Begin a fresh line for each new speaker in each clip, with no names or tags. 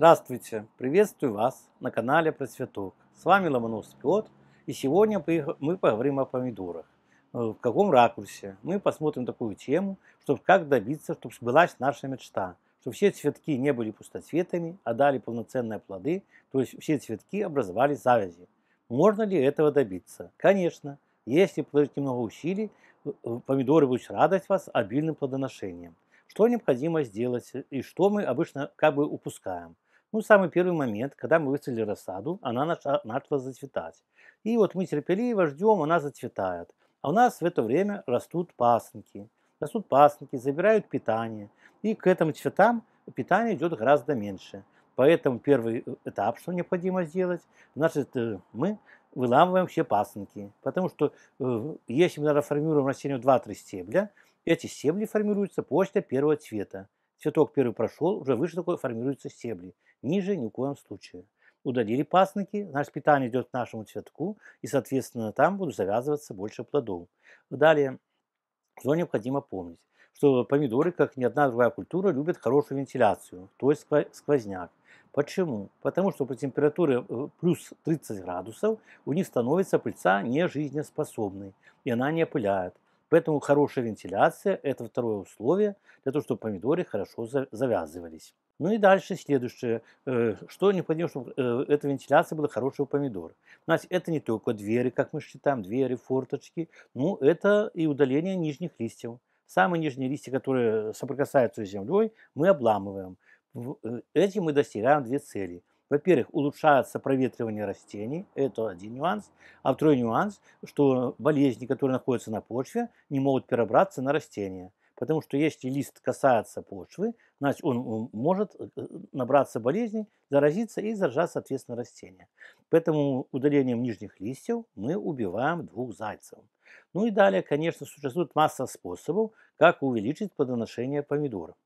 Здравствуйте! Приветствую вас на канале Процветок. С вами Ломоносов Пилот, И сегодня мы поговорим о помидорах. Э, в каком ракурсе? Мы посмотрим такую тему, чтобы как добиться, чтобы сбылась наша мечта. Чтобы все цветки не были пустоцветами, а дали полноценные плоды, то есть все цветки образовали завязи. Можно ли этого добиться? Конечно. Если положить немного усилий, э, э, помидоры будут радовать вас обильным плодоношением. Что необходимо сделать и что мы обычно как бы упускаем – ну, самый первый момент, когда мы высадили рассаду, она начала, зацветать. И вот мы терпеливо ждем, она зацветает. А у нас в это время растут пасынки. Растут пасынки, забирают питание. И к этим цветам питание идет гораздо меньше. Поэтому первый э, этап, что необходимо сделать, значит, э, мы выламываем все пасынки. Потому что э, если мы формируем растению 2-3 стебля, эти стебли формируются после первого цвета. Все первый прошел, уже выше такой формируются стебли. Ниже ни в коем случае. Удалили пасынки, значит питание идет к нашему цветку, и, соответственно, там будут завязываться больше плодов. Далее, что необходимо помнить, что помидоры, как ни одна другая культура, любят хорошую вентиляцию, то есть сквозняк. Почему? Потому что при температуре э, плюс 30 градусов у них становится пыльца нежизнеспособной, и она не опыляет. Поэтому хорошая вентиляция – это второе условие для того, чтобы помидоры хорошо завязывались. Ну и дальше следующее, э, что необходимо, чтобы э, эта вентиляция была хорошего помидора. Значит, это не только двери, как мы считаем, двери, форточки, ну это и удаление нижних листьев. Самые нижние листья, которые соприкасаются с землей, мы обламываем. Э, этим мы достигаем две цели. Во-первых, улучшается проветривание растений, это один нюанс. А второй нюанс, что болезни, которые находятся на почве, не могут перебраться на растения. Потому что если лист касается почвы, значит он э, может э, набраться болезней, заразиться и заражать, соответственно, растения. Поэтому удалением нижних листьев мы убиваем двух зайцев. Ну и далее, конечно, существует масса способов, как увеличить плодоношение помидоров.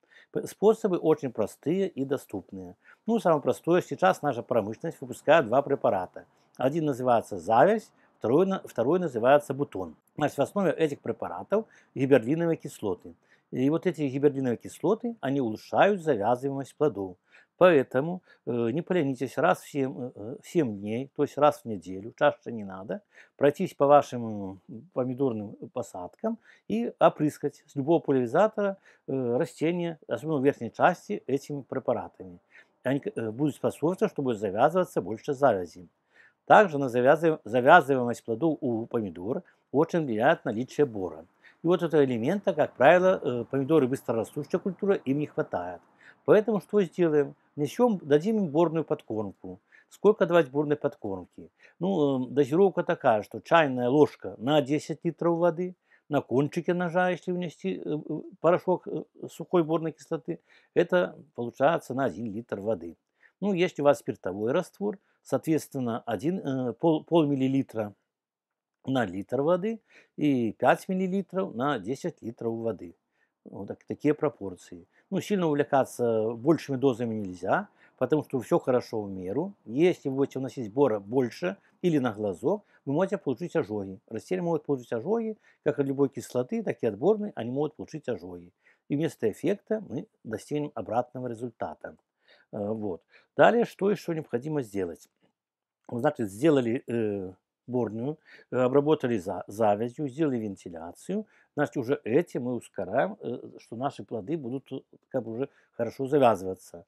Способы очень простые и доступные. Ну, самое простое, сейчас наша промышленность выпускает два препарата. Один называется завязь, второй, второй называется бутон. Значит, в основе этих препаратов гиберлиновые кислоты. И вот эти гиберлиновые кислоты, они улучшают завязываемость плодов. Поэтому э, не поленитесь раз в 7, э, 7 э, дней, то есть раз в неделю, чаще не надо, пройтись по вашим помидорным э, посадкам и опрыскать с любого пульверизатора э, растения, особенно в верхней части, этими препаратами. Они э, будут способствовать, чтобы завязываться больше завязи. Также на завязываемость плодов у помидор очень влияет наличие бора. И вот этого элемента, как правило, э, помидоры быстрорастущая культура, им не хватает. Поэтому что сделаем? Внесем, дадим им борную подкормку. Сколько давать бурной подкормки? Ну, эм, дозировка такая, что чайная ложка на 10 литров воды, на кончике ножа, если внести э, э, порошок э, сухой борной кислоты, это получается на 1 литр воды. Ну, если у вас спиртовой раствор, соответственно, 1, пол, пол миллилитра на литр воды и 5 миллилитров на 10 литров воды. Вот так, такие пропорции. Ну, сильно увлекаться большими дозами нельзя, потому что все хорошо в меру. Если вы будете вносить бора больше или на глазок, вы можете получить ожоги. Растения могут получить ожоги, как от любой кислоты, так и отборной, они могут получить ожоги. И вместо эффекта мы достигнем обратного результата. Э, вот. Далее, что еще необходимо сделать? Значит, сделали э, бурную, э, обработали за, завязью, сделали вентиляцию. Значит, уже эти мы ускоряем, э, что наши плоды будут э, как бы уже хорошо завязываться.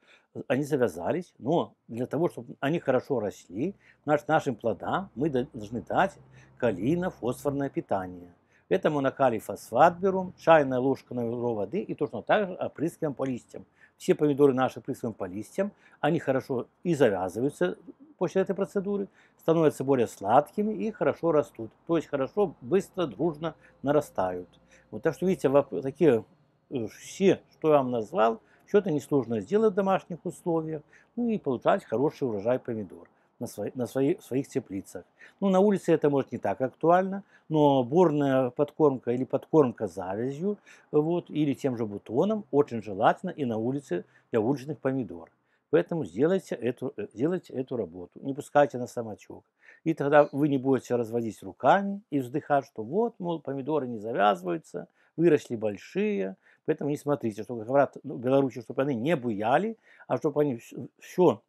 Они завязались, но для того, чтобы они хорошо росли, значит, нашим плодам мы должны дать калийно-фосфорное питание. Это мы на калий фосфат берем, чайная ложка на ведро воды и точно так же опрыскиваем по листьям. Все помидоры наши опрыскиваем по листьям, они хорошо и завязываются, после этой процедуры, становятся более сладкими и хорошо растут. То есть хорошо, быстро, дружно нарастают. Вот так что, видите, такие э, все, что я вам назвал, все это несложно сделать в домашних условиях, ну и получать хороший урожай помидор на, свои, на свои, своих теплицах. Ну, на улице это, может, не так актуально, но борная подкормка или подкормка завязью, вот, или тем же бутоном очень желательно и на улице для уличных помидор. Поэтому сделайте эту, э, сделайте эту работу, не пускайте на самочок И тогда вы не будете разводить руками и вздыхать, что вот, мол, помидоры не завязываются, выросли большие, поэтому не смотрите, что говорят ну, белорусы, чтобы они не буяли, а чтобы они все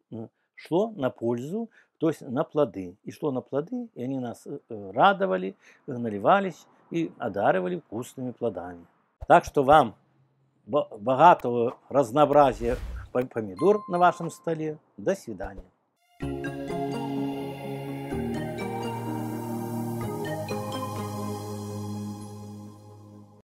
шло на пользу, то есть на плоды. И шло на плоды, и они нас э, э, радовали, наливались и одаривали вкусными плодами. Так что вам богатого разнообразия помидор на вашем столе. До свидания.